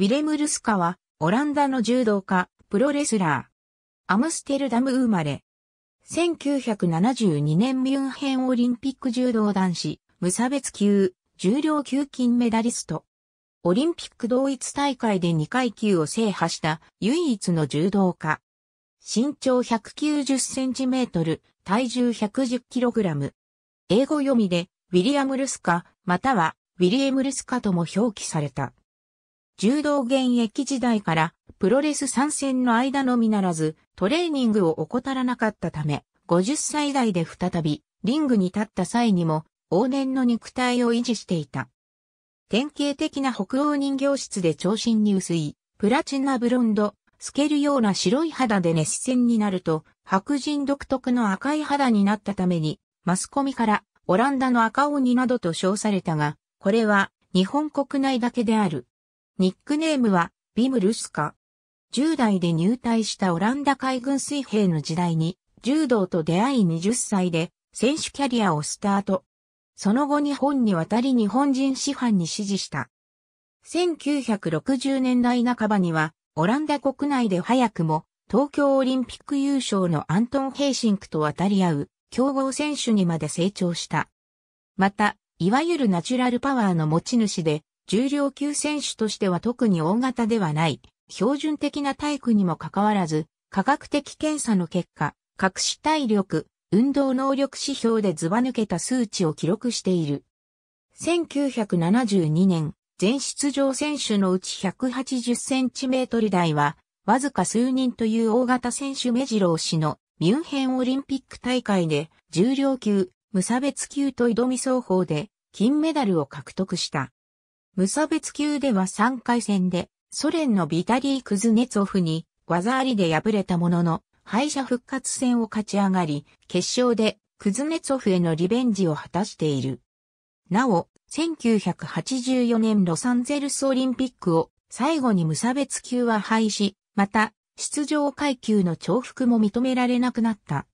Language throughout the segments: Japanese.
ウィレム・ルスカは、オランダの柔道家、プロレスラー。アムステルダム生まれ。1972年ミュンヘンオリンピック柔道男子、無差別級、重量級金メダリスト。オリンピック同一大会で2階級を制覇した唯一の柔道家。身長190センチメートル、体重110キログラム。英語読みで、ウィリアム・ルスカ、または、ウィリエム・ルスカとも表記された。柔道現役時代からプロレス参戦の間のみならずトレーニングを怠らなかったため、50歳代で再びリングに立った際にも往年の肉体を維持していた。典型的な北欧人形質で長身に薄い、プラチナブロンド、透けるような白い肌で熱戦線になると、白人独特の赤い肌になったために、マスコミからオランダの赤鬼などと称されたが、これは日本国内だけである。ニックネームは、ビムルスカ。10代で入隊したオランダ海軍水兵の時代に、柔道と出会い20歳で、選手キャリアをスタート。その後日本に渡り日本人師範に指示した。1960年代半ばには、オランダ国内で早くも、東京オリンピック優勝のアントン・ヘイシンクと渡り合う、強豪選手にまで成長した。また、いわゆるナチュラルパワーの持ち主で、重量級選手としては特に大型ではない、標準的な体育にもかかわらず、科学的検査の結果、隠し体力、運動能力指標でずば抜けた数値を記録している。1972年、全出場選手のうち180センチメートル台は、わずか数人という大型選手目白押しのミュンヘンオリンピック大会で重量級、無差別級と挑み双方で金メダルを獲得した。無差別級では3回戦で、ソ連のビタリー・クズネツォフに技ありで敗れたものの、敗者復活戦を勝ち上がり、決勝でクズネツォフへのリベンジを果たしている。なお、1984年ロサンゼルスオリンピックを最後に無差別級は廃止、また出場階級の重複も認められなくなった。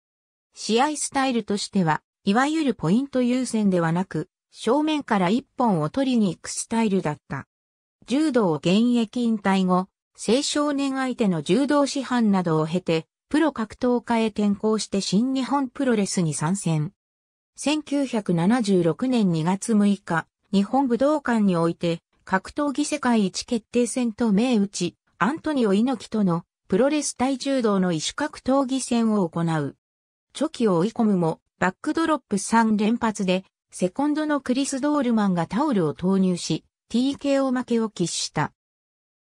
試合スタイルとしては、いわゆるポイント優先ではなく、正面から一本を取りに行くスタイルだった。柔道現役引退後、青少年相手の柔道師範などを経て、プロ格闘家へ転向して新日本プロレスに参戦。1976年2月6日、日本武道館において、格闘技世界一決定戦と銘打ち、アントニオ猪木とのプロレス対柔道の異種格闘技戦を行う。チョキを追い込むも、バックドロップ3連発でセコンドのクリス・ドールマンがタオルを投入し、TKO 負けを喫した。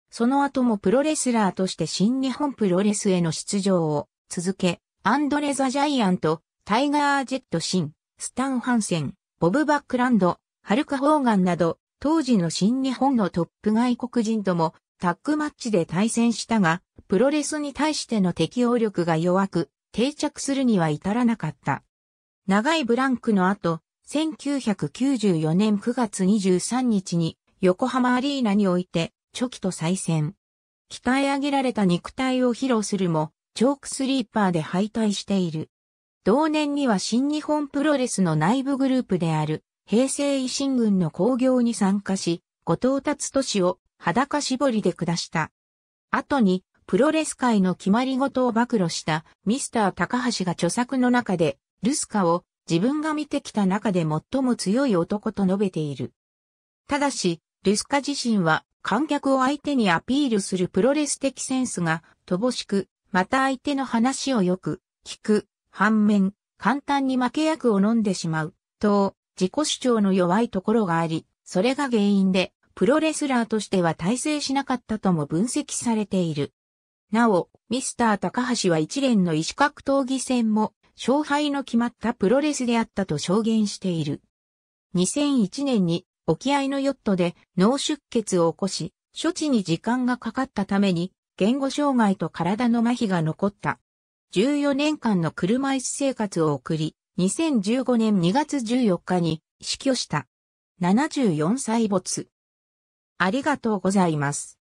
その後もプロレスラーとして新日本プロレスへの出場を続け、アンドレ・ザ・ジャイアント、タイガー・ジェット・シン、スタン・ハンセン、ボブ・バックランド、ハルカ・ホーガンなど、当時の新日本のトップ外国人ともタッグマッチで対戦したが、プロレスに対しての適応力が弱く、定着するには至らなかった。長いブランクの後、1994年9月23日に横浜アリーナにおいて、チョキと再戦。鍛え上げられた肉体を披露するも、チョークスリーパーで敗退している。同年には新日本プロレスの内部グループである、平成維新軍の興行に参加し、後藤達都市を裸絞りで下した。後に、プロレス界の決まり事を暴露したミスター高橋が著作の中で、ルスカを自分が見てきた中で最も強い男と述べている。ただし、ルスカ自身は観客を相手にアピールするプロレス的センスが乏しく、また相手の話をよく聞く、反面、簡単に負け役を飲んでしまう、と、自己主張の弱いところがあり、それが原因で、プロレスラーとしては体制しなかったとも分析されている。なお、ミスター高橋は一連の石格闘技戦も勝敗の決まったプロレスであったと証言している。2001年に沖合のヨットで脳出血を起こし、処置に時間がかかったために言語障害と体の麻痺が残った。14年間の車椅子生活を送り、2015年2月14日に死去した。74歳没。ありがとうございます。